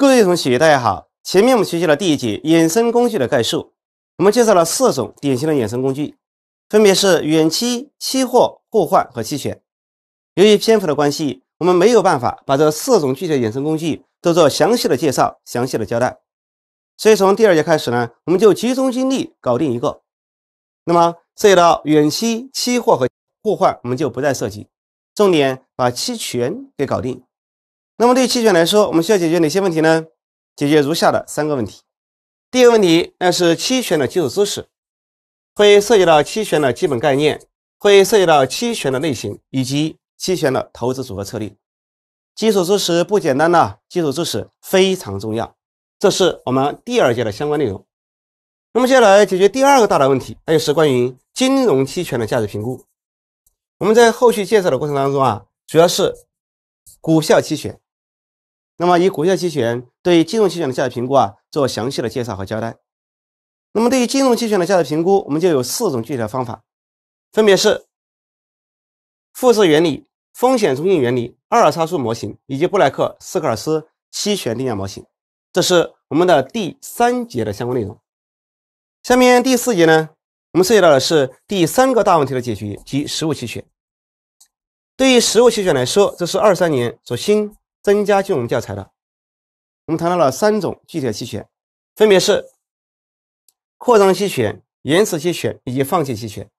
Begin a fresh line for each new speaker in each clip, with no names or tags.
各位同学，大家好。前面我们学习了第一节衍生工具的概述，我们介绍了四种典型的衍生工具，分别是远期、期货、互换和期权。由于篇幅的关系，我们没有办法把这四种具体的衍生工具都做详细的介绍、详细的交代，所以从第二节开始呢，我们就集中精力搞定一个。那么涉及到远期、期货和互换，我们就不再涉及，重点把期权给搞定。那么对期权来说，我们需要解决哪些问题呢？解决如下的三个问题。第一个问题，那是期权的基础知识，会涉及到期权的基本概念，会涉及到期权的类型以及期权的投资组合策略。基础知识不简单呐，基础知识非常重要。这是我们第二节的相关内容。那么接下来解决第二个大的问题，那就是关于金融期权的价值评估。我们在后续介绍的过程当中啊，主要是股票期权。那么，以股票期权对金融期权的价值评估啊，做详细的介绍和交代。那么，对于金融期权的价值评估，我们就有四种具体的方法，分别是复制原理、风险中性原理、二叉树模型以及布莱克斯科尔斯期权定价模型。这是我们的第三节的相关内容。下面第四节呢，我们涉及到的是第三个大问题的解决即实物期权。对于实物期权来说，这是二三年所新。增加金融教材的，我们谈到了三种具体的期权，分别是扩张期权、延迟期权以及放弃期权。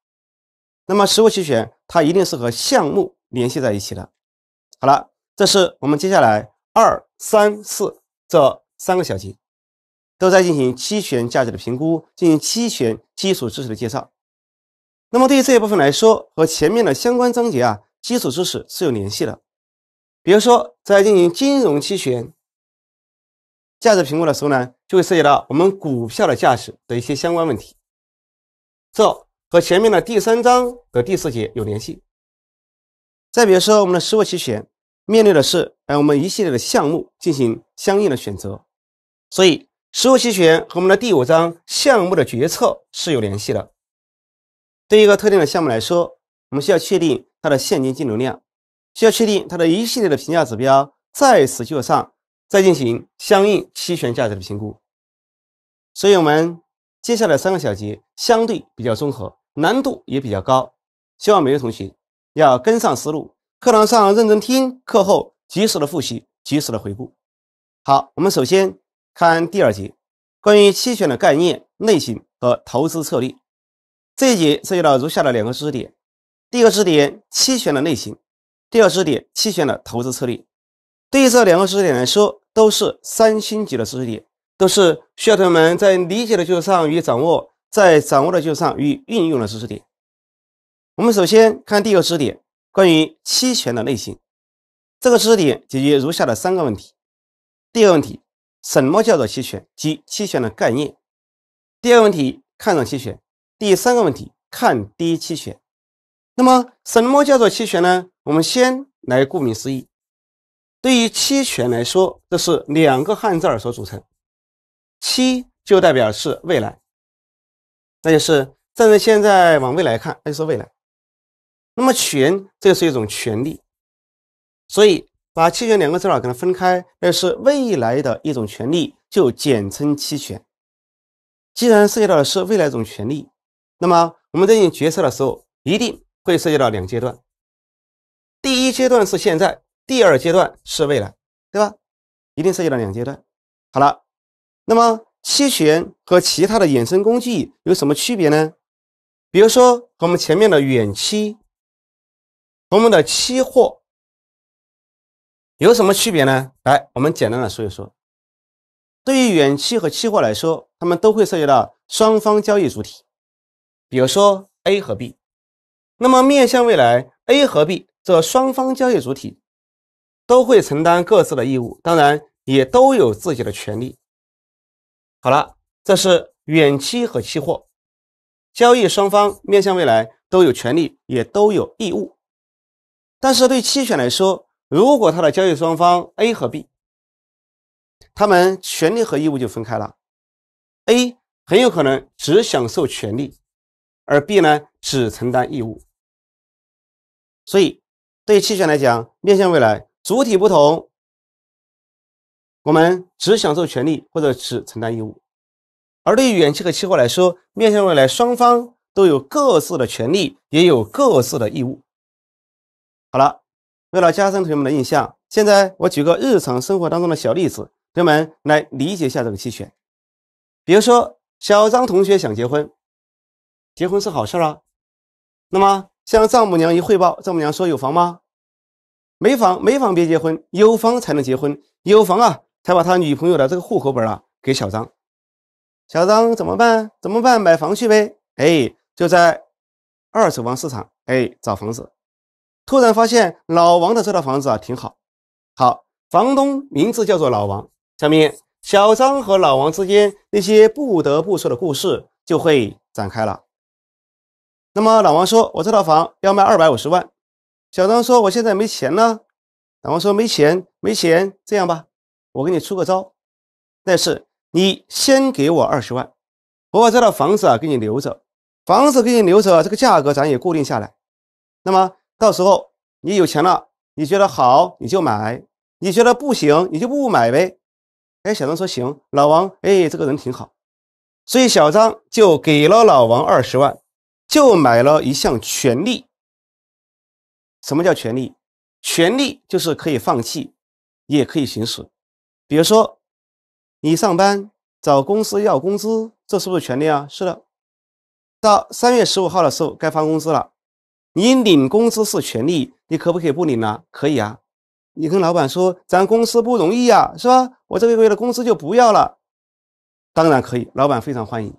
那么实物期权它一定是和项目联系在一起的。好了，这是我们接下来二、三、四这三个小节都在进行期权价值的评估，进行期权基础知识的介绍。那么对于这一部分来说，和前面的相关章节啊基础知识是有联系的。比如说，在进行金融期权价值评估的时候呢，就会涉及到我们股票的价值的一些相关问题。这和前面的第三章的第四节有联系。再比如说，我们的实物期权面对的是哎我们一系列的项目进行相应的选择，所以实物期权和我们的第五章项目的决策是有联系的。对一个特定的项目来说，我们需要确定它的现金净流量。需要确定它的一系列的评价指标在此基础上，再进行相应期权价值的评估。所以我们接下来三个小节相对比较综合，难度也比较高，希望每位同学要跟上思路，课堂上认真听，课后及时的复习，及时的回顾。好，我们首先看第二节，关于期权的概念、类型和投资策略。这一节涉及到如下的两个知识点：第一个知识点，期权的类型。第二知识点：期权的投资策略。对于这两个知识点来说，都是三星级的知识点，都是需要同学们在理解的基础上予以掌握，在掌握的基础上予以运用的知识点。我们首先看第一个知识点，关于期权的类型。这个知识点解决如下的三个问题：第一个问题，什么叫做期权及期权的概念；第二个问题，看涨期权；第三个问题，看跌期权。那么，什么叫做期权呢？我们先来顾名思义，对于期权来说，这是两个汉字儿所组成，“期”就代表是未来，那就是站在现在往未来看，那就是未来。那么“权”这是一种权利，所以把期权两个字儿给它分开，那是未来的一种权利，就简称期权。既然涉及到的是未来一种权利，那么我们在进行决策的时候，一定。会涉及到两阶段，第一阶段是现在，第二阶段是未来，对吧？一定涉及到两阶段。好了，那么期权和其他的衍生工具有什么区别呢？比如说和我们前面的远期，和我们的期货有什么区别呢？来，我们简单的说一说。对于远期和期货来说，他们都会涉及到双方交易主体，比如说 A 和 B。那么面向未来，A 和 B 这双方交易主体都会承担各自的义务，当然也都有自己的权利。好了，这是远期和期货交易双方面向未来都有权利，也都有义务。但是对期权来说，如果它的交易双方 A 和 B，他们权利和义务就分开了，A 很有可能只享受权利，而 B 呢只承担义务。所以，对期权来讲，面向未来，主体不同，我们只享受权利或者只承担义务；而对于远期和期货来说，面向未来，双方都有各自的权利，也有各自的义务。好了，为了加深同学们的印象，现在我举个日常生活当中的小例子，同学们来理解一下这个期权。比如说，小张同学想结婚，结婚是好事啊，那么。向丈母娘一汇报，丈母娘说：“有房吗？没房没房别结婚，有房才能结婚。有房啊，才把他女朋友的这个户口本啊给小张。小张怎么办？怎么办？买房去呗！哎，就在二手房市场哎找房子。突然发现老王的这套房子啊挺好。好，房东名字叫做老王。下面小张和老王之间那些不得不说的故事就会展开了。”那么老王说：“我这套房要卖二百五十万。”小张说：“我现在没钱了。”老王说：“没钱，没钱，这样吧，我给你出个招。但是你先给我二十万，我把这套房子啊给你留着，房子给你留着，这个价格咱也固定下来。那么到时候你有钱了，你觉得好你就买，你觉得不行你就不买呗。”哎，小张说：“行。”老王哎，这个人挺好，所以小张就给了老王二十万。就买了一项权利。什么叫权利？权利就是可以放弃，也可以行使。比如说，你上班找公司要工资，这是不是权利啊？是的。到三月十五号的时候该发工资了，你领工资是权利，你可不可以不领呢？可以啊。你跟老板说，咱公司不容易啊，是吧？我这个月的工资就不要了，当然可以，老板非常欢迎。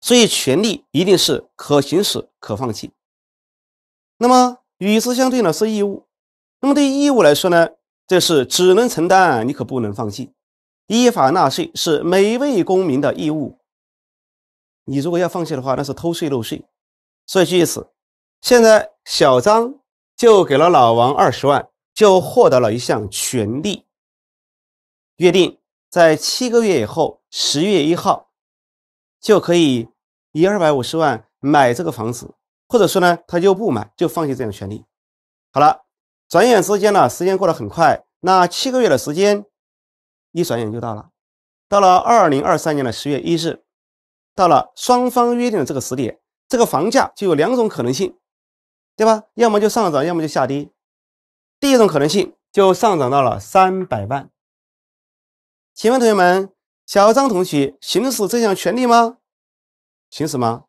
所以，权利一定是可行使、可放弃。那么，与之相对呢是义务。那么，对义务来说呢，这是只能承担，你可不能放弃。依法纳税是每位公民的义务。你如果要放弃的话，那是偷税漏税。所以，据此，现在小张就给了老王二十万，就获得了一项权利，约定在七个月以后，十月一号。就可以以二百五十万买这个房子，或者说呢，他就不买，就放弃这样的权利。好了，转眼之间呢，时间过得很快，那七个月的时间一转眼就到了，到了二零二三年的十月一日，到了双方约定的这个时点，这个房价就有两种可能性，对吧？要么就上涨，要么就下跌。第一种可能性就上涨到了三百万，请问同学们？小张同学行使这项权利吗？行使吗？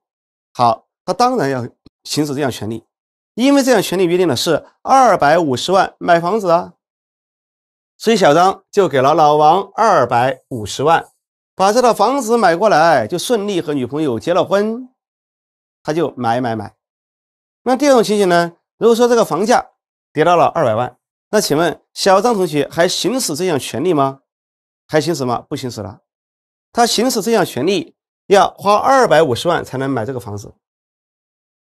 好，他当然要行使这项权利，因为这项权利约定的是二百五十万买房子啊，所以小张就给了老王二百五十万，把这套房子买过来，就顺利和女朋友结了婚，他就买买买。那第二种情形呢？如果说这个房价跌到了二百万，那请问小张同学还行使这项权利吗？还行使吗？不行使了。他行使这项权利要花二百五十万才能买这个房子。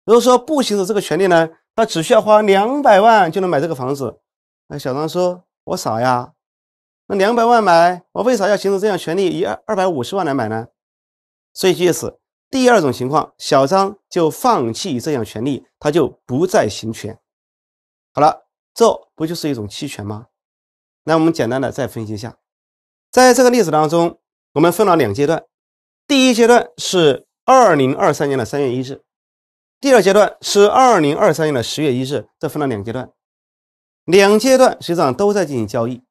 如果说不行使这个权利呢，他只需要花两百万就能买这个房子。那小张说：“我傻呀，那两百万买，我为啥要行使这项权利，以二二百五十万来买呢？”所以借此第二种情况，小张就放弃这项权利，他就不再行权。好了，这不就是一种期权吗？那我们简单的再分析一下，在这个例子当中。我们分了两阶段，第一阶段是二零二三年的三月一日，第二阶段是二零二三年的十月一日，这分了两阶段，两阶段实际上都在进行交易。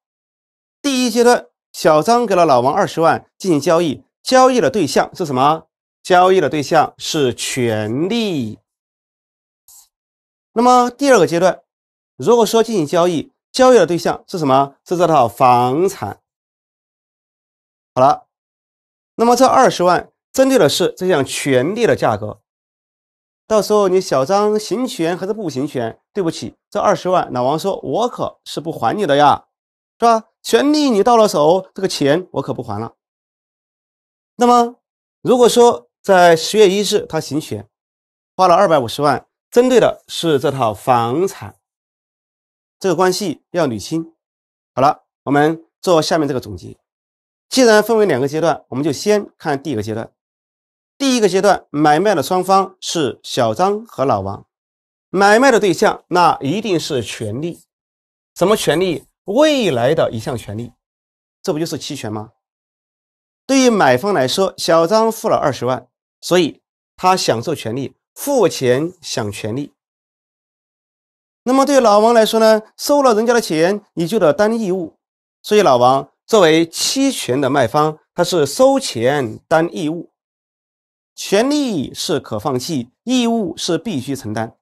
第一阶段，小张给了老王二十万进行交易，交易的对象是什么？交易的对象是权利。那么第二个阶段，如果说进行交易，交易的对象是什么？是这套房产。好了。那么这二十万针对的是这项权利的价格，到时候你小张行权还是不行权？对不起，这二十万，老王说，我可是不还你的呀，是吧？权利你到了手，这个钱我可不还了。那么如果说在十月一日他行权，花了二百五十万，针对的是这套房产，这个关系要捋清。好了，我们做下面这个总结。既然分为两个阶段，我们就先看第一个阶段。第一个阶段买卖的双方是小张和老王，买卖的对象那一定是权利，什么权利？未来的一项权利，这不就是期权吗？对于买方来说，小张付了二十万，所以他享受权利，付钱享权利。那么对老王来说呢？收了人家的钱，你就得担义务，所以老王。作为期权的卖方，他是收钱担义务，权利是可放弃，义务是必须承担。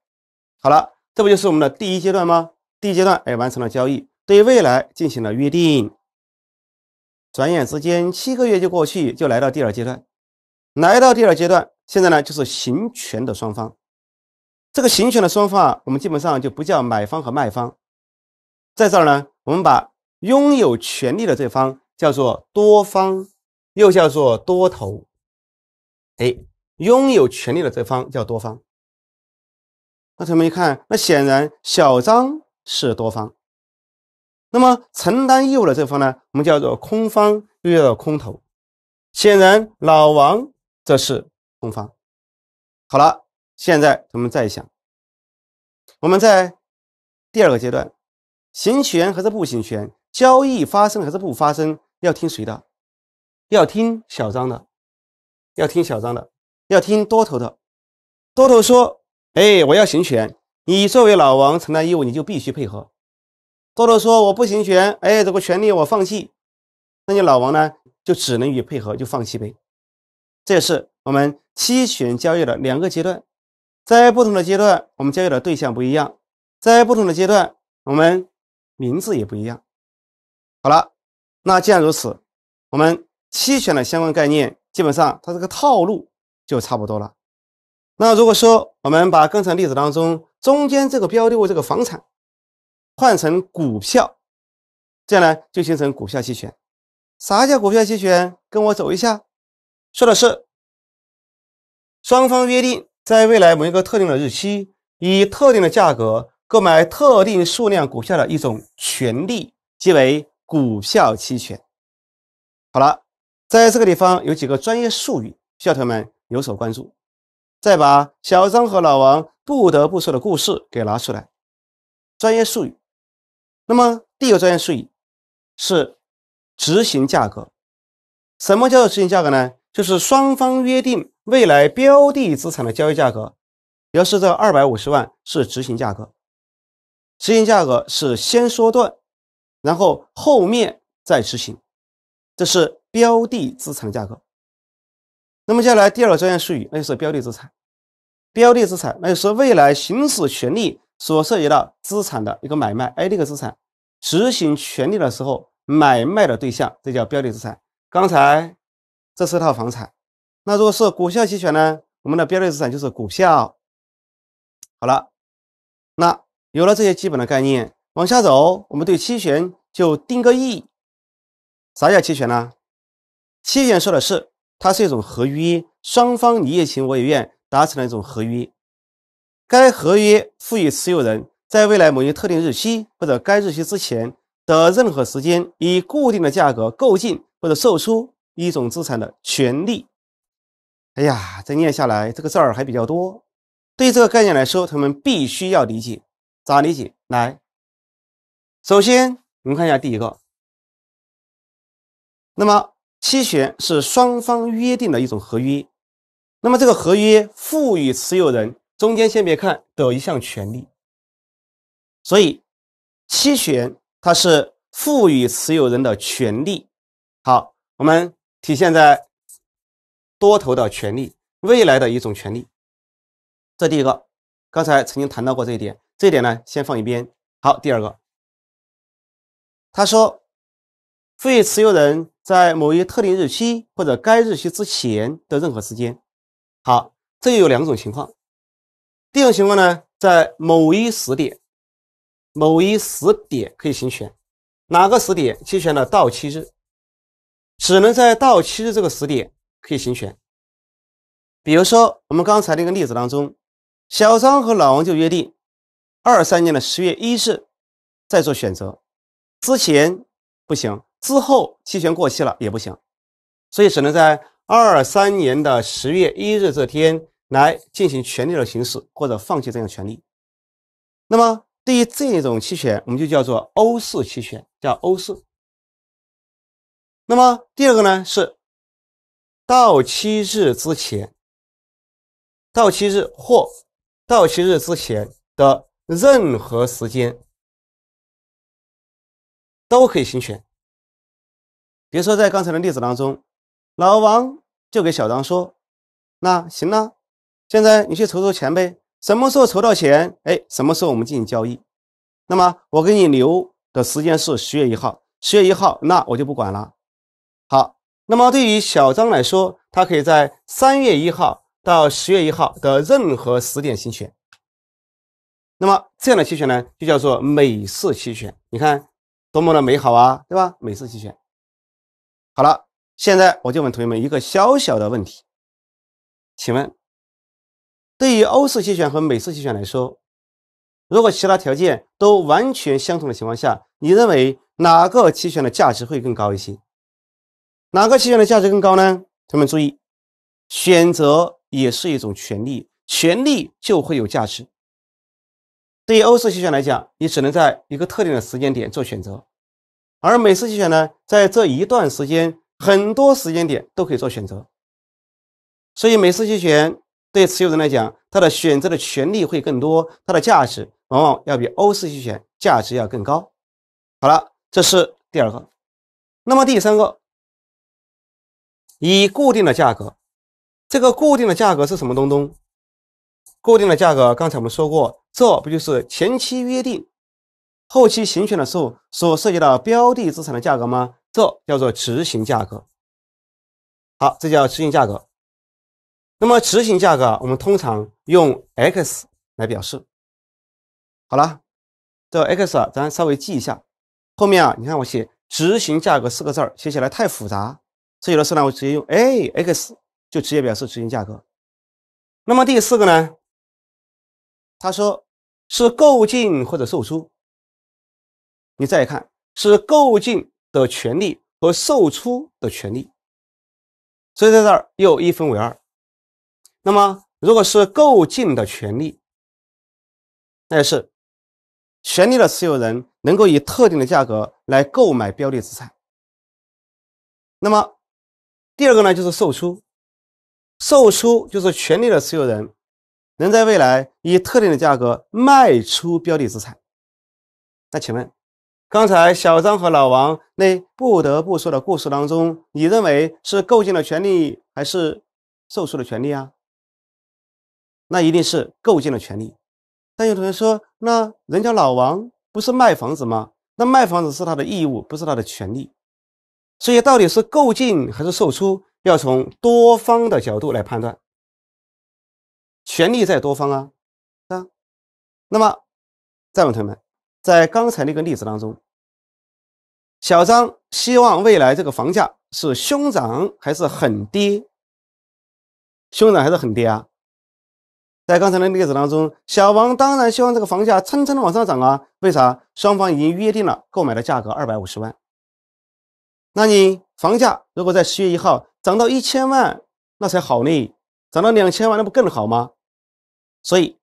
好了，这不就是我们的第一阶段吗？第一阶段哎，完成了交易，对未来进行了约定。转眼之间，七个月就过去，就来到第二阶段。来到第二阶段，现在呢就是行权的双方。这个行权的双方，啊，我们基本上就不叫买方和卖方，在这儿呢，我们把。拥有权利的这方叫做多方，又叫做多头。哎，拥有权利的这方叫多方。那同学们一看，那显然小张是多方。那么承担义务的这方呢，我们叫做空方，又叫做空头。显然老王这是空方。好了，现在同学们再想，我们在第二个阶段行权还是不行权？交易发生还是不发生，要听谁的？要听小张的，要听小张的，要听多头的。多头说：“哎，我要行权，你作为老王承担义务，你就必须配合。”多头说：“我不行权，哎，这个权利我放弃。”那你老王呢，就只能与配合，就放弃呗。这也是我们期权交易的两个阶段，在不同的阶段，我们交易的对象不一样，在不同的阶段，我们名字也不一样。好了，那既然如此，我们期权的相关概念，基本上它这个套路就差不多了。那如果说我们把刚才例子当中中间这个标的物这个房产换成股票，这样呢就形成股票期权。啥叫股票期权？跟我走一下，说的是双方约定在未来某一个特定的日期，以特定的价格购买特定数量股票的一种权利，即为。股票期权，好了，在这个地方有几个专业术语需要同学们有所关注。再把小张和老王不得不说的故事给拿出来。专业术语，那么第一个专业术语是执行价格。什么叫做执行价格呢？就是双方约定未来标的资产的交易价格，表示这二百五十万是执行价格。执行价格是先说断。然后后面再执行，这是标的资产架构。那么接下来第二个专业术语，那就是标的资产。标的资产，那就是未来行使权利所涉及到资产的一个买卖。哎，这个资产执行权利的时候买卖的对象，这叫标的资产。刚才这是一套房产，那如果是股票期权呢？我们的标的资产就是股票。好了，那有了这些基本的概念。往下走，我们对期权就定个义。啥叫期权呢？期权说的是，它是一种合约，双方你也情我也愿达成了一种合约。该合约赋予持有人在未来某一特定日期或者该日期之前的任何时间，以固定的价格购进或者售出一种资产的权利。哎呀，这念下来这个字儿还比较多。对这个概念来说，同学们必须要理解。咋理解？来。首先，我们看一下第一个。那么，期权是双方约定的一种合约。那么，这个合约赋予持有人中间先别看的一项权利。所以，期权它是赋予持有人的权利。好，我们体现在多头的权利，未来的一种权利。这第一个，刚才曾经谈到过这一点，这一点呢，先放一边。好，第二个。他说，非持有人在某一特定日期或者该日期之前的任何时间，好，这有两种情况。第一种情况呢，在某一时点，某一时点可以行权，哪个时点？期权的到期日，只能在到期日这个时点可以行权。比如说，我们刚才那个例子当中，小张和老王就约定，二三年的十月一日再做选择。之前不行，之后期权过期了也不行，所以只能在二三年的十月一日这天来进行权利的行使或者放弃这样权利。那么对于这种期权，我们就叫做欧式期权，叫欧式。那么第二个呢是到期日
之前、到期日或到期日之前的任何时间。都可以行权，
比如说在刚才的例子当中，老王就给小张说：“那行了，现在你去筹筹钱呗，什么时候筹到钱，哎，什么时候我们进行交易。那么我给你留的时间是十月一号，十月一号，那我就不管了。好，那么对于小张来说，他可以在三月一号到十月一号的任何时点行权。那么这样的期权呢，就叫做美式期权。你看。”多么的美好啊，对吧？美式期权。好了，现在我就问同学们一个小小的问题，请问，对于欧式期权和美式期权来说，如果其他条件都完全相同的情况下，你认为哪个期权的价值会更高一些？哪个期权的价值更高呢？同学们注意，选择也是一种权利，权利就会有价值。对于欧式期权来讲，你只能在一个特定的时间点做选择，而美式期权呢，在这一段时间很多时间点都可以做选择。所以美式期权对持有人来讲，他的选择的权利会更多，它的价值往往要比欧式期权价值要更高。好了，这是第二个。
那么第三个，以固定的价格，
这个固定的价格是什么东东？固定的价格，刚才我们说过。这不就是前期约定、后期行权的时候所涉及到标的资产的价格吗？这叫做执行价格。好，这叫执行价格。那么执行价格，我们通常用 X 来表示。好了，这 X 啊，咱稍微记一下。后面啊，你看我写“执行价格”四个字儿写起来太复杂，以有的时候我直接用 a X 就直接表示执行价格。那么第四个呢？他说是购进或者售出。你再看是购进的权利和售出的权利，所以在这儿又一分为二。那么如果是购进的权利，那是权利的持有人能够以特定的价格来购买标的资产。那么第二个呢就是售出，售出就是权利的持有人。能在未来以特定的价格卖出标的资产，那请问，刚才小张和老王那不得不说的故事当中，你认为是购进了权利还是售出了权利啊？那一定是购进了权利。但有同学说，那人家老王不是卖房子吗？那卖房子是他的义务，不是他的权利。所以到底是购进还是售出，要从多方的角度来
判断。权利在多方啊，啊，那么
再问同学们，在刚才那个例子当中，小张希望未来这个房价是凶涨还是很跌？凶涨还是很跌啊？在刚才的例子当中，小王当然希望这个房价蹭蹭的往上涨啊。为啥？双方已经约定了购买的价格二百五十万，那你房价如果在十月一号涨到一千万，那才好呢。涨到两千万，那不更好吗？所以，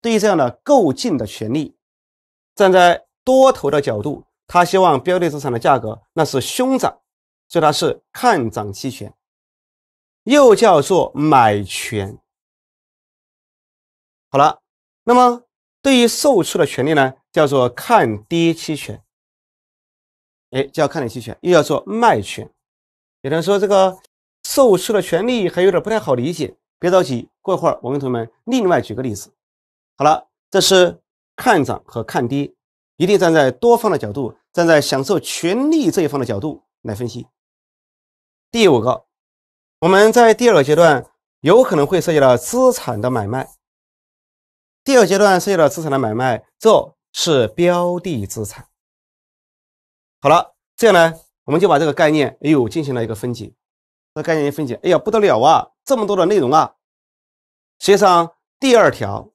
对于这样的购进的权利，站在多头的角度，他希望标的资产的价格那是凶涨，所以它是看涨期权，又叫做
买权。好了，那么对于
售出的权利呢，叫做看跌期权，哎，叫看跌期权，又叫做卖权。有人说这个。受试的权利还有点不太好理解，别着急，过一会儿我跟同学们另外举个例子。好了，这是看涨和看跌，一定站在多方的角度，站在享受权利这一方的角度来分析。第五个，我们在第二个阶段有可能会涉及到资产的买卖。第二阶段涉及到资产的买卖，这是标的资产。好了，这样呢，我们就把这个概念又进行了一个分解。那概念一分解，哎呀，不得了啊！这么多的内容啊，实际上第二条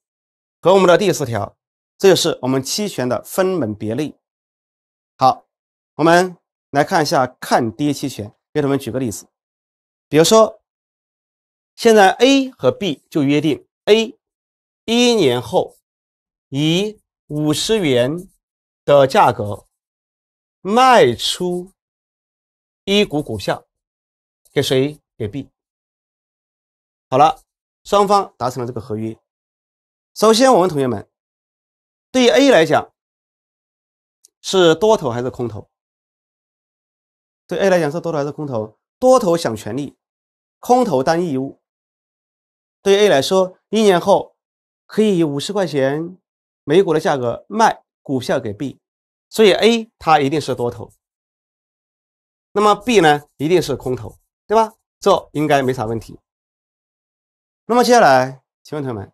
和我们的第四条，这就是我们期权的分门别类。好，我们来看一下看跌期权，给同们举个例子，比如说现在 A 和 B 就约定 A 一年后以五十元的价格卖出
一股股票。给谁给 B？好了，双方达成了这个合约。首先，我们同学们，对于 A 来讲，是多头还是空头？
对 A 来讲是多头还是空头？多头享权利，空头担义务。对 A 来说，一年后可以以五十块钱每股的价格卖股票给 B，所以 A 它一定是多头。那么 B 呢，一定是空头。对吧？这应该没啥问题。那么接下来，请问同学们，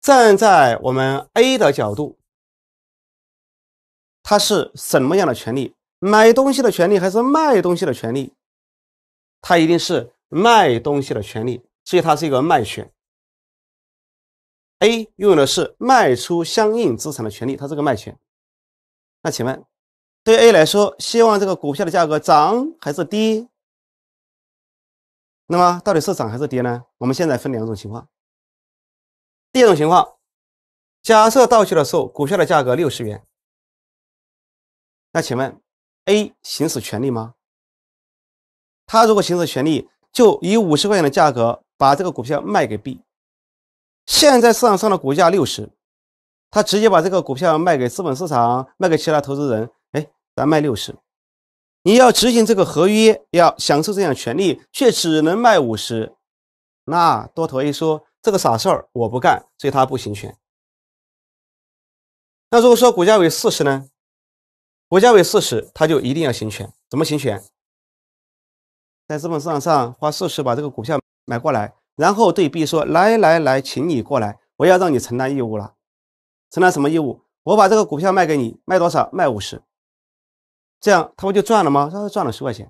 站在我们 A 的角度，它是什么样的权利？买东西的权利还是卖东西的权利？它一定是卖东西的权利，所以它是一个卖权。A 拥有的是卖出相应资产的权利，它是个卖权。那请问，对 A 来说，希望这个股票的价格涨还是跌？那么到底是涨还是跌
呢？我们现在分两种情况。第一种情况，假设到期
的时候，股票的价格六十元。那请问 A 行使权利吗？他如果行使权利，就以五十块钱的价格把这个股票卖给 B。现在市场上的股价六十，他直接把这个股票卖给资本市场，卖给其他投资人，哎，咱卖六十。你要执行这个合约，要享受这项权利，却只能卖五十，那多头 A 说这个傻事儿我不干，所以他不行权。那如果说股价为四十呢？股价为四十，他就一定要行权。怎么行权？在资本市场上花四十把这个股票买过来，然后对 B 说：“来来来，请你过来，我要让你承担义务了。承担什么义务？我把这个股票卖给你，卖多少？卖五十。”这样他不就赚了吗？他赚了十块钱。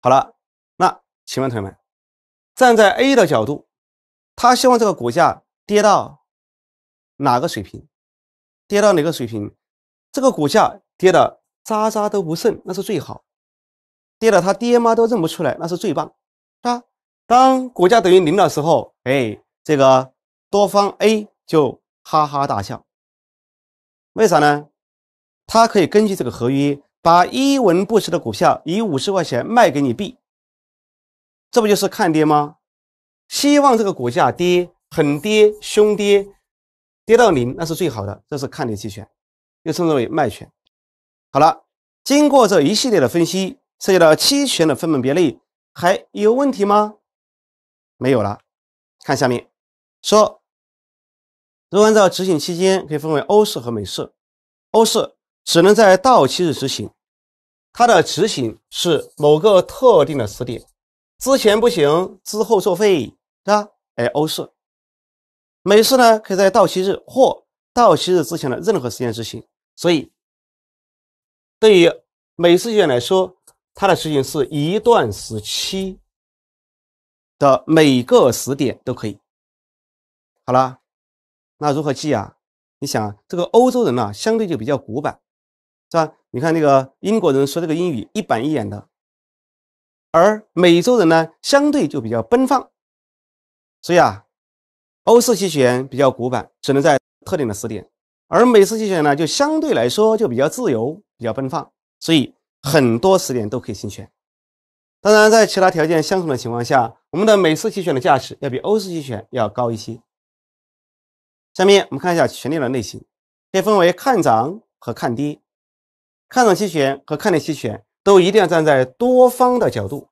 好了，那请问同学们，站在 A 的角度，他希望这个股价跌到哪个水平？跌到哪个水平？这个股价跌的渣渣都不剩，那是最好；跌的他爹妈都认不出来，那是最棒。当股价等于零的时候，哎，这个多方 A 就哈哈大笑。为啥呢？他可以根据这个合约，把一文不值的股票以五十块钱卖给你 B，这不就是看跌吗？希望这个股价跌，狠跌、凶跌，跌到零，那是最好的。这是看跌期权，又称之为卖权。好了，经过这一系列的分析，涉及到期权的分门别类，还有问题吗？没有了。看下面说，如果按照执行期间可以分为欧式和美式，欧式。只能在到期日执行，它的执行是某个特定的时点，之前不行，之后作废，是吧？哎，欧式，美式呢可以在到期日或到期日之前的任何时间执行，所以对于美式医院来说，它的执行是一段时期的每个时点都可以。好了，那如何记啊？你想啊，这个欧洲人呢，相对就比较古板。是吧？你看那个英国人说这个英语一板一眼的，而美洲人呢，相对就比较奔放。所以啊，欧式期权比较古板，只能在特定的时点；而美式期权呢，就相对来说就比较自由、比较奔放，所以很多时点都可以行选。当然，在其他条件相同的情况下，我们的美式期权的价值要比欧式期权要高一些。下面我们看一下权利的类型，可以分为看涨和看跌。看涨期权和看跌期权都一定要站在多方的角度，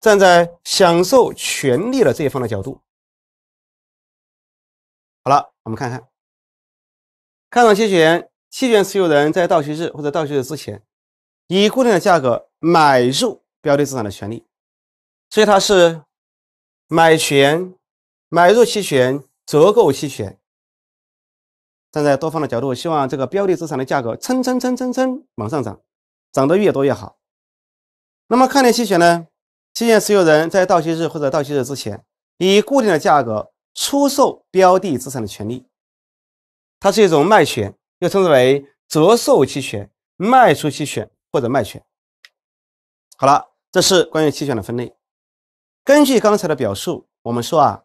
站在享受权
利的这一方的角度。好了，我们看看
看涨期权，期权持有人在到期日或者到期日之前，以固定的价格买入标的资产的权利，所以它是买权、买入期权、折扣期权。站在多方的角度，希望这个标的资产的价格蹭蹭蹭蹭蹭往上涨，涨得越多越好。那么看跌期权呢？期权持有人在到期日或者到期日之前，以固定的价格出售标的资产的权利，它是一种卖权，又称之为折售期权、卖出期权或者卖权。好了，这是关于期权的分类。根据刚才的表述，我们说啊，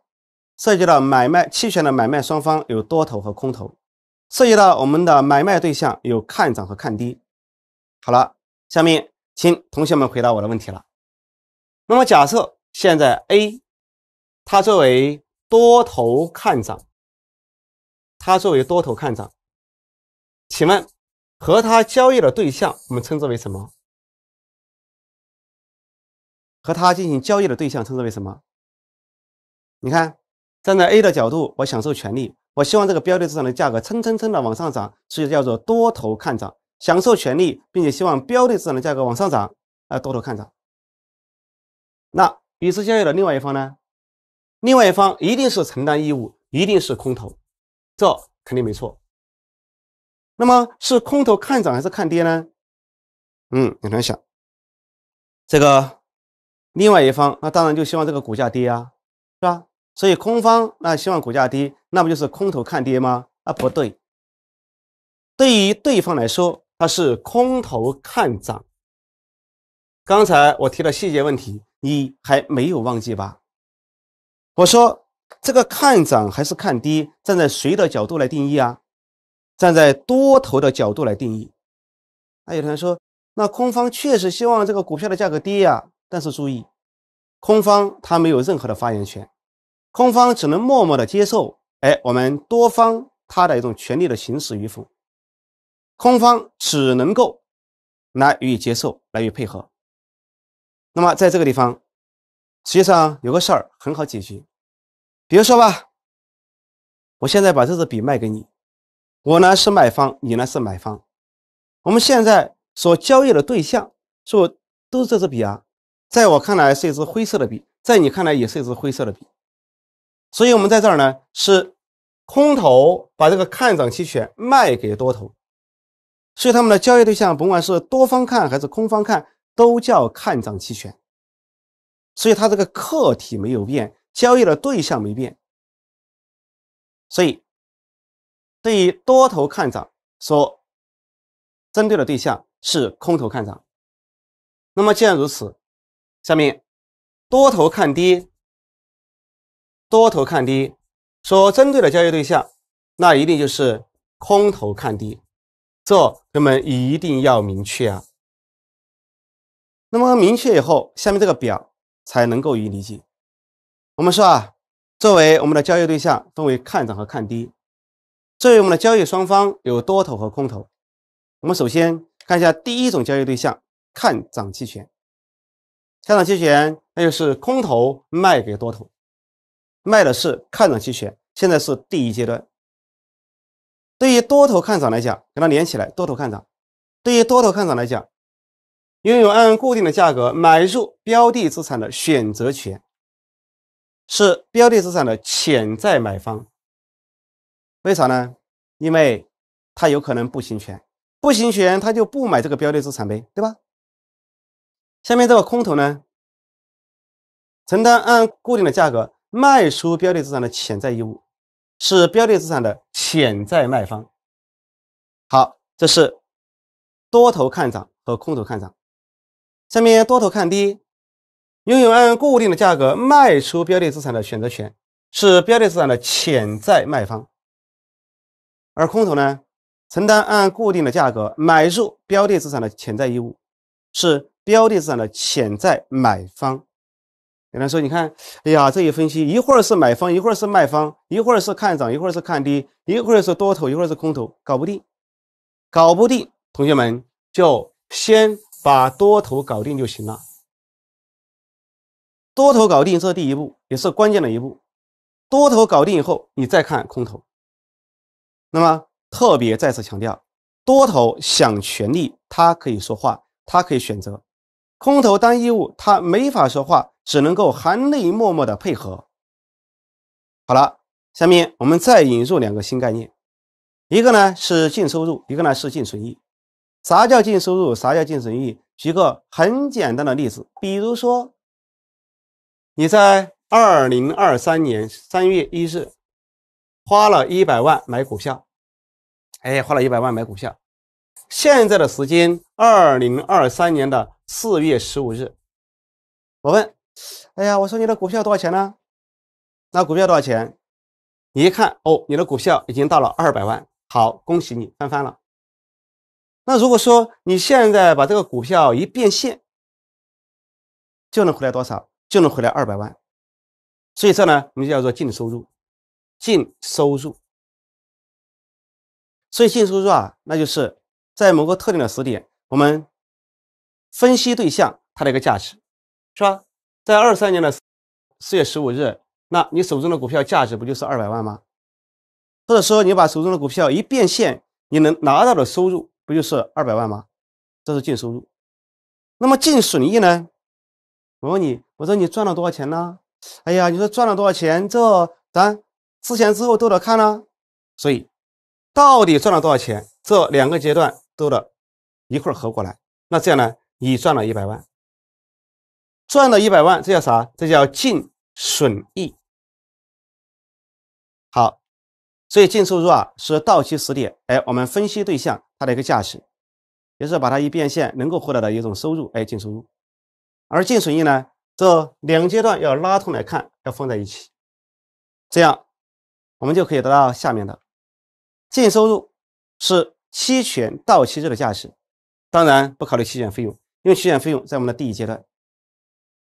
涉及到买卖期权的买卖双方有多头和空头。涉及到我们的买卖对象有看涨和看跌。好了，下面请同学们回答我的问题了。那么，假设现在 A，他作为多头看涨，他作为多头看涨，请问和他交易的对象我们称之为什么？
和他进行交易的对象称之为什么？
你看，站在 A 的角度，我享受权利。我希望这个标的资产的价格蹭蹭蹭的往上涨，所以叫做多头看涨，享受权利，并且希望标的资产的价格往上涨，啊，多头看涨。那与之交易的另外一方呢？另外一方一定是承担义务，一定是空头，这肯定没错。那么是空头看涨还是看跌呢？嗯，你能想，这个另外一方，那当然就希望这个股价跌啊，是吧？所以空方那希望股价低，那不就是空头看跌吗？啊，不对，对于对方来说，他是空头看涨。刚才我提的细节问题，你还没有忘记吧？我说这个看涨还是看跌，站在谁的角度来定义啊？站在多头的角度来定义。那有同学说，那空方确实希望这个股票的价格跌呀，但是注意，空方他没有任何的发言权。空方只能默默的接受，哎，我们多方他的一种权利的行使与否，空方只能够来予以接受，来予以配合。那么在这个地方，实际上有个事儿很好解决。比如说吧，我现在把这支笔卖给你，我呢是卖方，你呢是买方。我们现在所交易的对象是不都是这支笔啊？在我看来是一支灰色的笔，在你看来也是一支灰色的笔。所以我们在这儿呢，是空头把这个看涨期权卖给多头，所以他们的交易对象，甭管是多方看还是空方看，都叫看涨期权。所以它这个客体没有变，交易的对象没变。所以对
于多头看涨所针对的对象是空头看涨。那么既然如此，下面多头看跌。
多头看低所针对的交易对象，那一定就是空头看低，这哥们一定要明确啊。那么明确以后，下面这个表才能够予以理解。我们说啊，作为我们的交易对象分为看涨和看低，作为我们的交易双方有多头和空头。我们首先看一下第一种交易对象看涨期权，看涨期权那就是空头卖给多头。卖的是看涨期权，现在是第一阶段。对于多头看涨来讲，跟它连起来，多头看涨。对于多头看涨来讲，拥有按固定的价格买入标的资产的选择权，是标的资产的潜在买方。为啥呢？因为他有可能不行权，不行权他就不买这个标的资产呗，对吧？下面这个空头呢，承担按固定的价格。卖出标的资产的潜在义务是标的资产的潜在卖方。好，这是多头看涨和空头看涨。下面多头看跌，拥有按固定的价格卖出标的资产的选择权，是标的资产的潜在卖方。而空头呢，承担按固定的价格买入标的资产的潜在义务，是标的资产的潜在买方。有人说，你看，哎呀，这一分析，一会儿是买方，一会儿是卖方，一会儿是看涨，一会儿是看跌，一会儿是多头，一会儿是空头，搞不定，搞不定。同学们就先把多头搞定就行了，多头搞定，这是第一步也是关键的一步。多头搞定以后，你再看空头。那么特别再次强调，多头想权利，他可以说话，他可以选择；空头当义务，他没法说话。只能够含泪默默的配合。好了，下面我们再引入两个新概念，一个呢是净收入，一个呢是净损益。啥叫净收入？啥叫净损益？举个很简单的例子，比如说你在二零二三年三月一日花了一百万买股票，哎，花了一百万买股票。现在的时间二零二三年的四月十五日，我问。哎呀，我说你的股票多少钱呢？那股票多少钱？你一看哦，你的股票已经到了二百万。好，恭喜你翻番了。那如果说你现在把这个股票一
变现，就能回来多少？就能回来二百万。
所以这呢，我们就叫做净收入，净收入。所以净收入啊，那就是在某个特定的时点，我们分析对象它的一个价值，是吧？在二三年的四月十五日，那你手中的股票价值不就是二百万吗？或者说你把手中的股票一变现，你能拿到的收入不就是二百万吗？这是净收入。那么净损益呢？我问你，我说你赚了多少钱呢？哎呀，你说赚了多少钱？这咱之前之后都得看呢。所以到底赚了多少钱？这两个阶段都得一会合过来，那这样呢？你赚了一百万。赚了一百万，这叫啥？这叫净损益。好，所以净收入啊是到期时点，哎，我们分析对象它的一个价值，也是把它一变现能够获得的一种收入，哎，净收入。而净损益呢，这两阶段要拉通来看，要放在一起，这样我们就可以得到下面的净收入是期权到期日的价值，当然不考虑期权费用，因为期权费用在我们的第一阶段。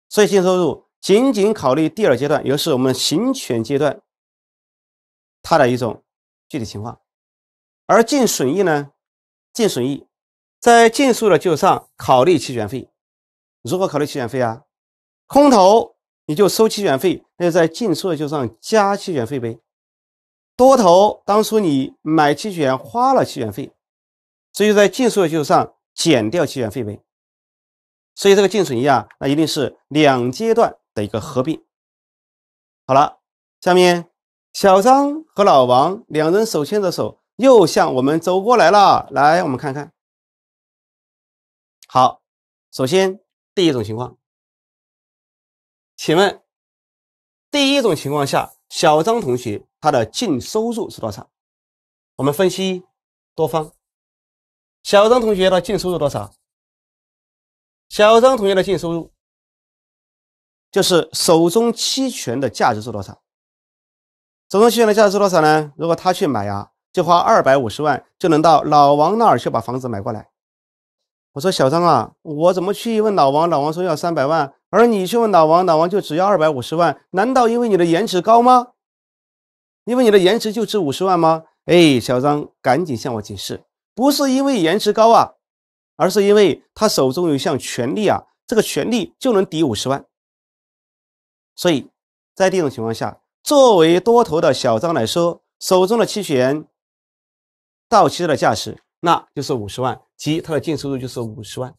所以净收入仅仅考虑第二阶段，也就是我们行权阶段，它的一种具体情况。而净损益呢？净损益在净数的基础上考虑期权费，如何考虑期权费啊？空头你就收期权费，那就在净数的基础上加期权费呗。多头当初你买期权花了期权费，所以就在净数的基础上减掉期权费呗。所以这个净损益啊，那一定是两阶段的一个合并。好了，下面小张和老王两人手牵着手又向我们走过来了。来，我们看看。好，
首先第一种情况，请问
第一种情况下，小张同学他的净收入是多少？我们分析多方，小张同学的净收入多少？小张同学的净收入就是手中期权的价值是多少？手中期权的价值是多少呢？如果他去买啊，就花二百五十万就能到老王那儿去把房子买过来。我说小张啊，我怎么去问老王？老王说要三百万，而你去问老王，老王就只要二百五十万。难道因为你的颜值高吗？因为你的颜值就值五十万吗？哎，小张赶紧向我解释，不是因为颜值高啊。而是因为他手中有一项权利啊，这个权利就能抵五十万，所以在这种情况下，作为多头的小张来说，手中的期权到期日的价值那就是五十万，即他的净收入就是五十万。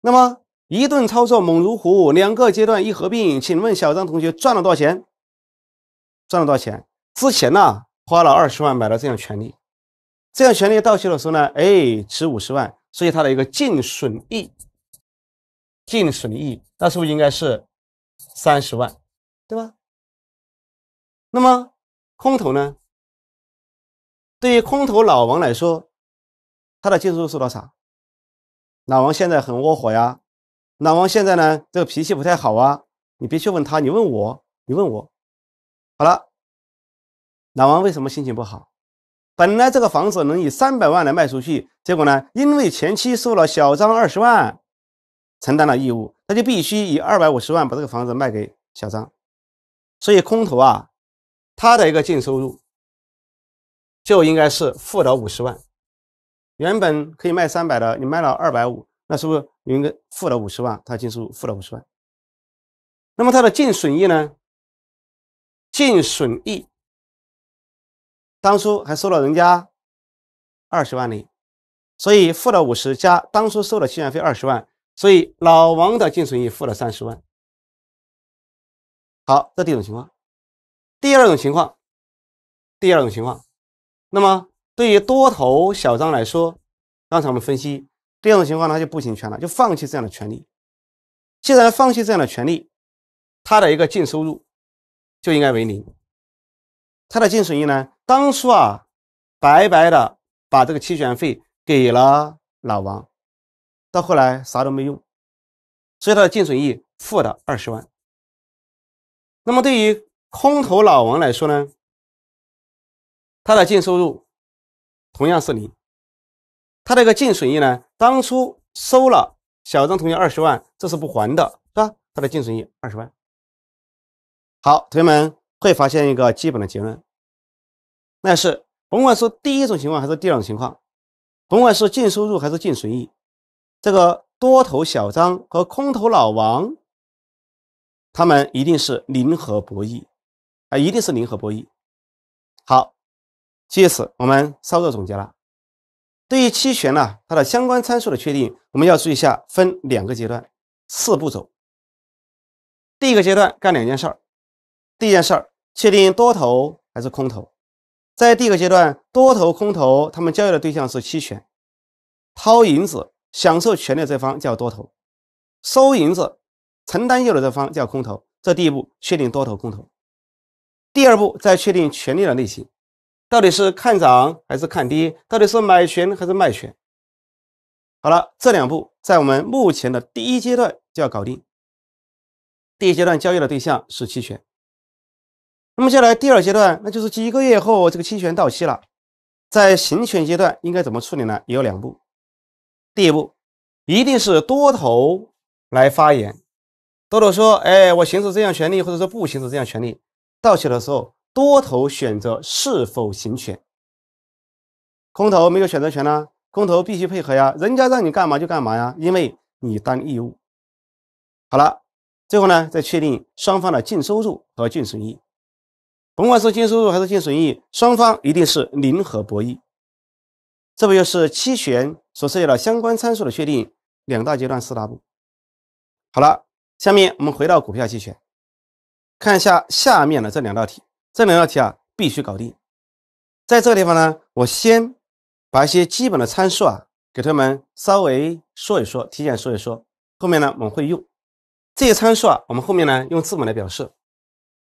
那么一顿操作猛如虎，两个阶段一合并，请问小张同学赚了多少钱？赚了多少钱？之前呢花了二十万买了这项权利。这样权利到期的时候呢，哎，值五十万，所以它的一个净损益，净损益，那是不是应该是三十
万，对吧？那么空头呢？
对于空头老王来说，他的净收入是多少？老王现在很窝火呀，老王现在呢，这个脾气不太好啊，你别去问他，你问我，你问我，好了，老王为什么心情不好？本来这个房子能以三百万来卖出去，结果呢，因为前期收了小张二十万，承担了义务，他就必须以二百五十万把这个房子卖给小张，所以空头啊，他的一个净收入就应该是负的五十万。原本可以卖三百的，你卖了二百五，那是不是你应该负了五十万？他净收入负了五十万。那么他的净
损益呢？净损益。当初
还收了人家二十万呢，所以付了五十加当初收的期权费二十万，所以老王的净损益付了三十万。
好，这第一种情况。第二种情况，第二种情况，
那么对于多头小张来说，刚才我们分析，第二种情况呢，他就不行权了，就放弃这样的权利。既然放弃这样的权利，他的一个净收入就应该为零。他的净损益呢？当初啊，白白的把这个期权费给了老王，到后来啥都没用，所以他的净损益负的二十万。那么对于空头老王来说呢，他的净收入同样是零，他这个净损益呢，当初收了小张同学二十万，这是不还的，是吧？他的净损益二十万。好，同学们会发现一个基本的结论。但是甭管是第一种情况还是第二种情况，甭管是净收入还是净损益，这个多头小张和空头老王，他们一定是零和博弈，啊，一定是零和博弈。好，借此我们稍作总结了。对于期权呢，它的相关参数的确定，我们要注意一下，分两个阶段，四步走。第一个阶段干两件事儿，第一件事儿确定多头还是空头。在第一个阶段，多头、空头，他们交易的对象是期权。掏银子享受权利这方叫多头，收银子承担义务的这方叫空头。这第一步确定多头、空头。第二步，再确定权利的类型，到底是看涨还是看跌，到底是买权还是卖权。好了，这两步在我们目前的第一阶段就要搞定。第一阶段交易的对象是期权。那么接下来第二阶段，那就是一个月后这个期权到期了，在行权阶段应该怎么处理呢？也有两步。第一步，一定是多头来发言，多头说：“哎，我行使这样权利，或者说不行使这样权利。”到期的时候，多头选择是否行权，空头没有选择权呢？空头必须配合呀，人家让你干嘛就干嘛呀，因为你担义务。好了，最后呢，再确定双方的净收入和净损益。甭管是净收入还是净损益，双方一定是零和博弈。这不就是期权所涉及到相关参数的确定两大阶段四大步？好了，下面我们回到股票期权，看一下下面的这两道题。这两道题啊，必须搞定。在这个地方呢，我先把一些基本的参数啊，给同学们稍微说一说，提前说一说。后面呢，我们会用这些参数啊，我们后面呢用字母来表示。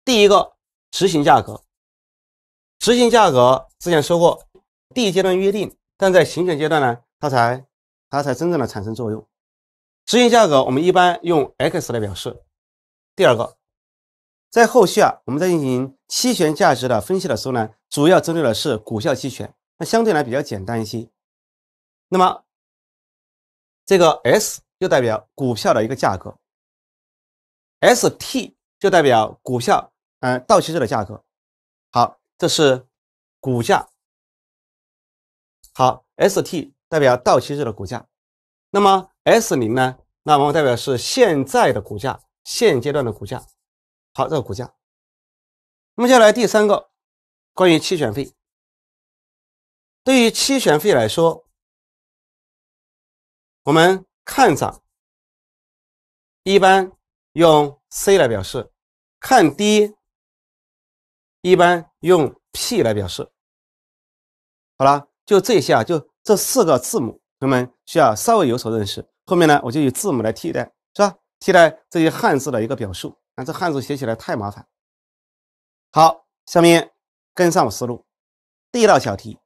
第一个。执行价格，执行价格之前说过第一阶段约定，但在行权阶段呢，它才它才真正的产生作用。执行价格我们一般用 X 来表示。第二个，在后续啊，我们在进行期权价值的分析的时候呢，主要针对的是股票期权，那相对来比较简单一些。那么这个 S 就代表股票的一个价格，ST 就代表股票。嗯，到期日的价格，好，这是股价。好，ST 代表到期日的股价，那么 S 零呢？那么代表是现在的股价，现阶段的股价。好，这个股价。那么接下来第三个，关于期权费。
对于期权费来说，我们看涨一般用 C 来表示，
看低。一般用 P 来表示。好了，就这些啊，就这四个字母，同学们需要稍微有所认识。后面呢，我就以字母来替代，是吧？替代这些汉字的一个表述，但这汉字写起来太麻烦。好，下面跟上我思路。第一道小题，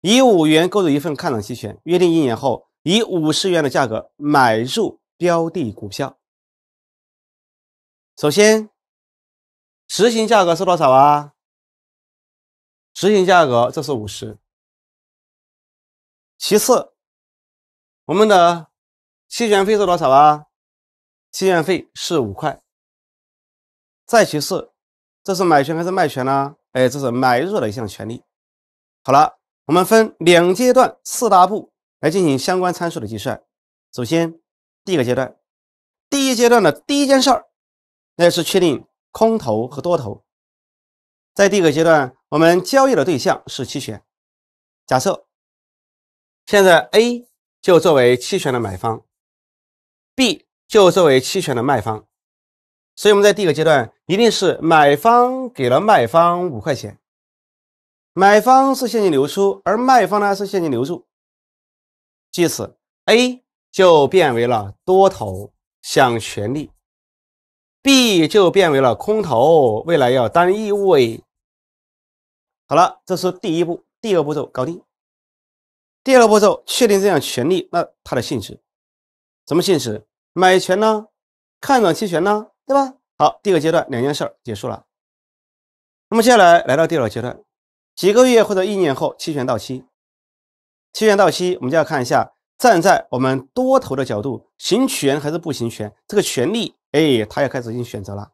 以五元购入一份看涨期权，约定一年后以五十元的价格买入标的股票。首先。
执行价格是多少啊？执行价格这是五十。其次，我们的
期权费是多少啊？期权费是五块。再其次，这是买权还是卖权呢？哎，这是买入的一项权利。好了，我们分两阶段、四大步来进行相关参数的计算。首先，第一个阶段，第一阶段的第一件事儿，那是确定。空头和多头，在第一个阶段，我们交易的对象是期权。假设现在 A 就作为期权的买方，B 就作为期权的卖方，所以我们在第一个阶段一定是买方给了卖方五块钱，买方是现金流出，而卖方呢是现金流入。即此，A 就变为了多头，享权利。B 就变为了空头，未来要担义务。好了，这是第一步。第二步骤搞定。第二步骤确定这项权利，那它的性质什么性质？买权呢？看涨期权呢？对吧？好，第二阶段两件事儿结束了。那么接下来来到第二个阶段，几个月或者一年后，期权到期。期权到期，我们就要看一下，站在我们多头的角度，行权还是不行权？这个权利。哎，他要开始进行选择了。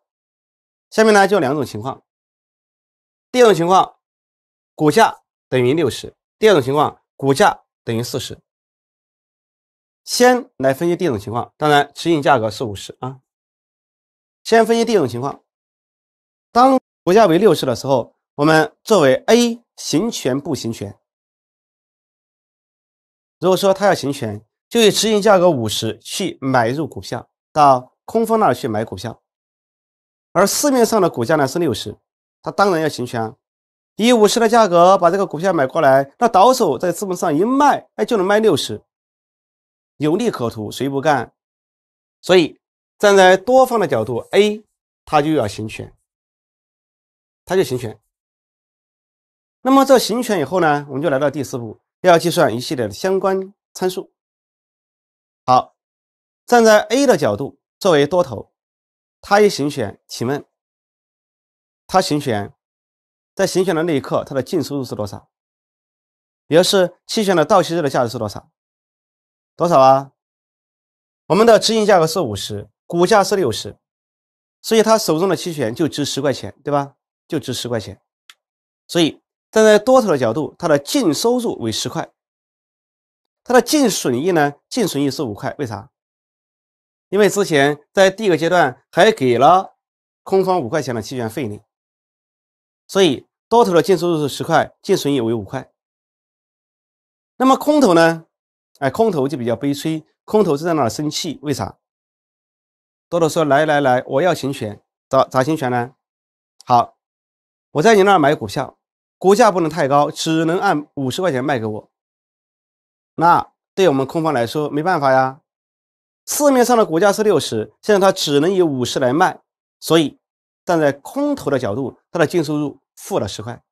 下面呢，就两种情况。第一种情况，股价等于六十；第二种情况，股价等于四十。先来分析第一种情况。当然，执行价格是五十啊。先分析第一种情况。当股价为六十的时候，我们作为 A 行权不行权。如果说他要行权，就以执行价格五十去买入股票到。空方那儿去买股票，而市面上的股价呢是六十，他当然要行权啊，以五十的价格把这个股票买过来，那倒手在资本上一卖，哎，就能卖六十，有利可图，谁不干？所以站在多方的角度 A，他就要行
权，他就行权。那么这行权以后呢，
我们就来到第四步，要计算一系列的相关参数。好，站在 A 的角度。作为多头，他一行权，请问他行权，在行权的那一刻，他的净收入是多少？也就是期权的到期日的价值是多少？多少啊？我们的执行价格是五十，股价是六十，所以他手中的期权就值十块钱，对吧？就值十块钱。所以站在多头的角度，他的净收入为十块。他的净损益呢？净损益是五块，为啥？因为之前在第一个阶段还给了空方五块钱的期权费呢，所以多头的净收入是十块，净损益为五块。那么空头呢？哎，空头就比较悲催，空头是在那儿生气？为啥？多头说来来来，我要行权，咋咋行权呢？好，我在你那儿买股票，股价不能太高，只能按五十块钱卖给我。那对我们空方来说，没办法呀。市面上的股价是六十，现在它只能以五十来卖，所以站在空头的角度，它的净收入负了十块，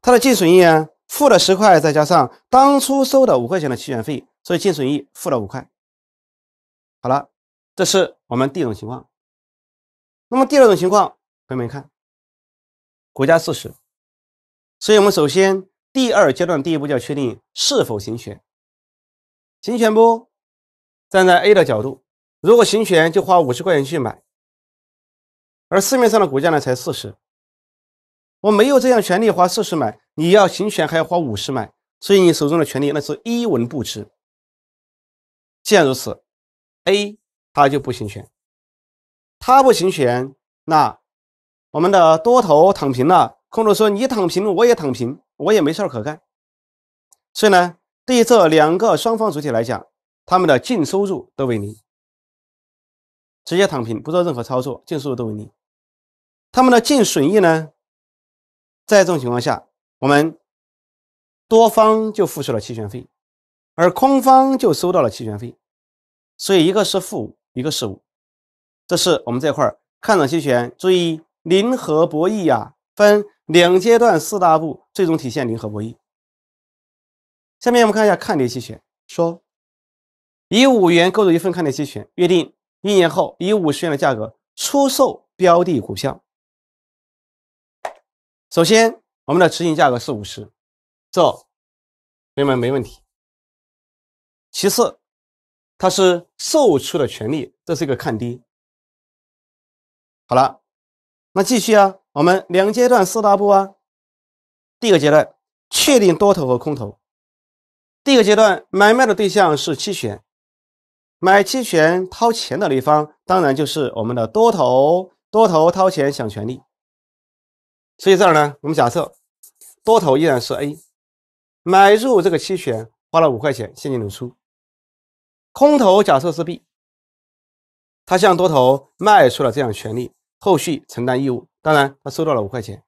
它的净损益啊负了十块，再加上当初收的五块钱的期权费，所以净损益负了五块。好了，这是我们第一种情况。那么第二种情况，
朋友们看，股价四十，所以我们首先第
二阶段第一步就要确定是否行权，行权不？站在 A 的角度，如果行权就花五十块钱去买，而市面上的股价呢才四十，我没有这样权利花四十买，你要行权还要花五十买，所以你手中的权利那是一文不值。既然如此，A 他就不行权，他不行权，那我们的多头躺平了，空头说你躺平，我也躺平，我也没事儿可干。所以呢，对于这两个双方主体来讲。他们的净收入都为零，直接躺平，不做任何操作，净收入都为零。他们的净损益呢？在这种情况下，我们多方就付出了期权费，而空方就收到了期权费，所以一个是负一个是五。这是我们这块看涨期权，注意零和博弈呀，分两阶段、四大步，最终体现零和博弈。下面我们看一下看跌期权，说。以五元购入一份看跌期权，约定一年后以五十元的价格出售标的股票。首先，我们的执行价格是五十，
这朋友们没问题。其次，它是售出的权利，这是一个看跌。好了，
那继续啊，我们两阶段四大步啊。第一个阶段，确定多头和空头。第一个阶段，买卖的对象是期权。买期权掏钱的那方，当然就是我们的多头。多头掏钱享权利，所以这儿呢，我们假设多头依然是 A，买入这个期权花了五块钱现金流出。空头假设是 B，他向多头卖出了这样权利，后续承担义务。当然，他收到了五块钱。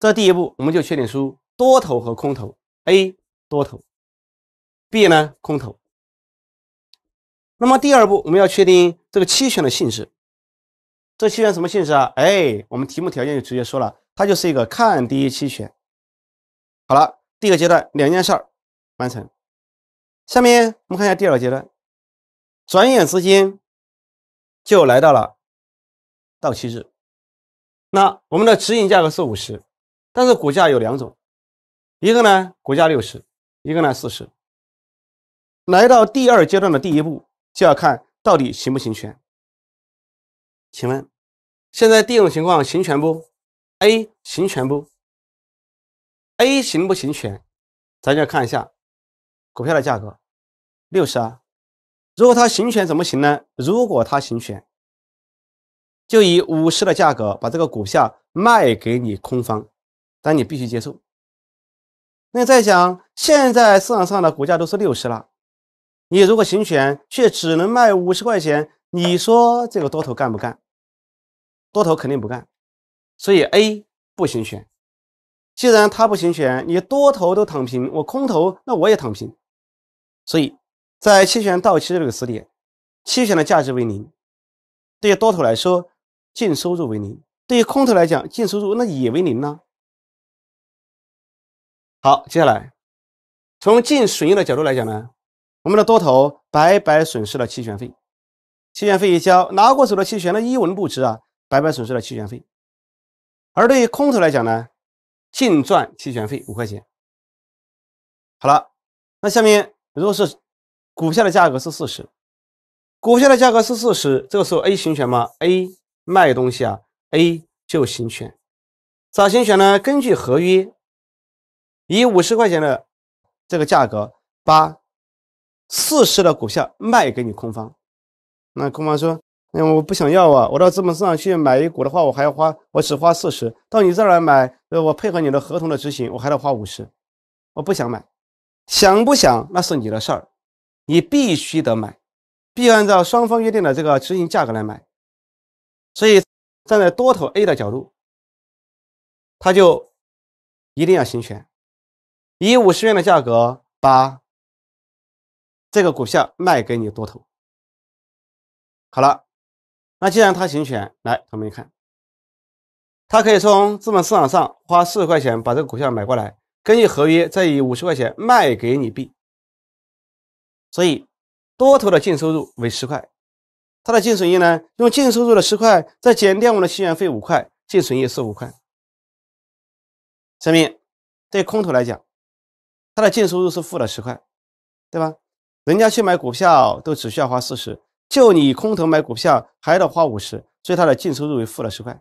这第一步，我们就确定出
多头和空头。A 多头，B 呢空头。
那么第二步，我们要确定这个期权的性质。这期权什么性质啊？哎，我们题目条件就直接说了，它就是一个看跌期权。好了，第一个阶段两件事儿完成。下面我们看一下第二个阶段。
转眼之间就来到了到期日。那我们的指引价格是五十，但是股价有两种，一个呢股价六十，一个呢四十。来到第二阶段的第一步。就要看到底行不行权？请问现在第一种情况行权不？A 行权不？A 行不行权？咱就看一下股票的价格，六十啊！
如果它行权怎么行呢？如果它行权，就以五十的价格把这个股票卖给你空方，但你必须接受。那再想，现在市场上的股价都是六十了。你如果行权，却只能卖五十块钱，你说这个多头干不干？多头肯定不干，所以 A 不行权。既然他不行权，你多头都躺平，我空头那我也躺平。所以在期权到期的这个时点，期权的价值为零。对于多头来说，净收入为零；对于空头来讲，净收入那也为零呢。好，接下来从净损益的角度来讲呢？我们的多头白白损失了期权费，期权费一交拿过手的期权呢一文不值啊，白白损失了期权费。而对于空头来讲呢，净赚期权费五块钱。好了，那下面如果是股票的价格是四十，股票的价格是四十，这个时候 A 行权吗？A 卖东西啊，A 就行权。咋行权呢？根据合约，以五十块钱的这个价格把。四十的股票卖给你空方，那空方说：“嗯，我不想要啊，我到资本市场去买一股的话，我还要花，我只花四十，到你这儿来买，我配合你的合同的执行，我还得花五十，我不想买，想不想那是你的事儿，你必须得买，必按照双方约定的这个执行价格来买。”所以，
站在多头 A 的角度，他就一定要行权，以五十元的价格把。这个股票卖给
你多头，好了，那既然他行权，来，学们一看，他可以从资本市场上花四十块钱把这个股票买过来，根据合约再以五十块钱卖给你 B，所以多头的净收入为十块，它的净损益呢，用净收入的十块再减掉我们的期权费五块，净损益是五块。下面对空头来讲，它的净收入是负的十块，对吧？人家去买股票都只需要花四十，就你空头买股票还得花五十，所以他的净收入为负了十块。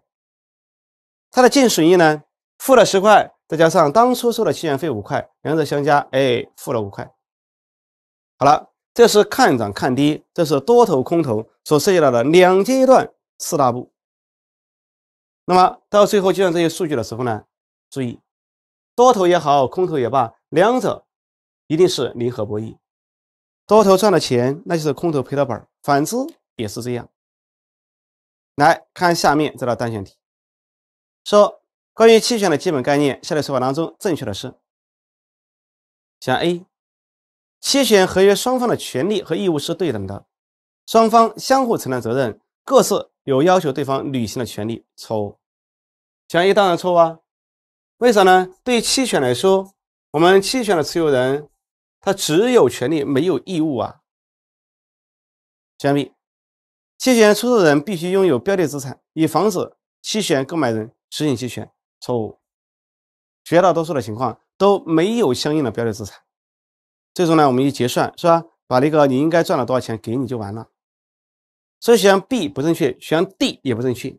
他的净损益呢，负了十块，再加上当初收的期权费五块，两者相加，哎，负了五块。好了，这是看涨看跌，这是多头空头所涉及到的两阶段四大步。那么到最后计算这些数据的时候呢，注意多头也好，空头也罢，两者一定是零和博弈。多头赚的钱，那就是空头赔了本儿。反之也是这样。来看下面这道单选题，说关于期权的基本概念，下列说法当中正确的是？选 A，期权合约双方的权利和义务是对等的，双方相互承担责任，各自有要求对方履行的权利。错，误，选 A 当然错误啊。为啥呢？对于期权来说，我们期权的持有人。他只有权利没有义务啊。选项 B，期权出售人必须拥有标的资产，以防止期权购买人实行期权，错误。绝大多数的情况都没有相应的标的资产。最终呢，我们一结算是吧，把那个你应该赚了多少钱给你就完了。所以选项 B 不正确，选项 D 也不正确。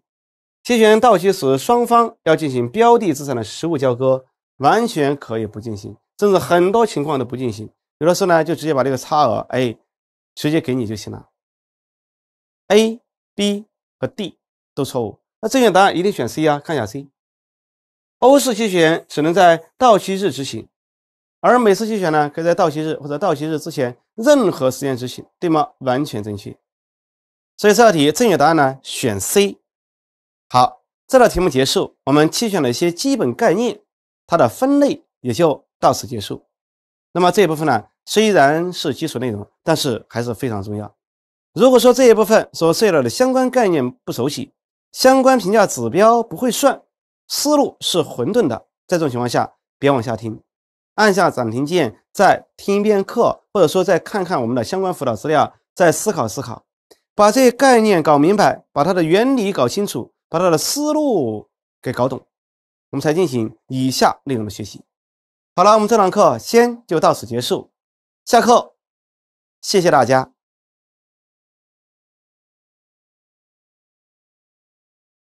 期权到期时，双方要进行标的资产的实物交割，完全可以不进行，甚至很多情况都不进行。有的时候呢，就直接把这个差额 A 直接给你就行了。A、B 和 D 都错误，那正确答案一定选 C 啊！看一下 C，欧式期权只能在到期日执行，而美式期权呢，可以在到期日或者到期日之前任何时间执行，对吗？完全正确。所以这道题正确答案呢选 C。好，这道题目结束，我们期权的一些基本概念它的分类也就到此结束。那么这一部分呢，虽然是基础内容，但是还是非常重要。如果说这一部分所涉及到的相关概念不熟悉，相关评价指标不会算，思路是混沌的，在这种情况下，别往下听，按下暂停键，再听一遍课，或者说再看看我们的相关辅导资料，再思考思考，把这些概念搞明白，把它的原理搞清楚，把它的思路给搞懂，我们才进行以下内容的学习。好了，我们这堂课先就到此结束，下课，谢谢大家。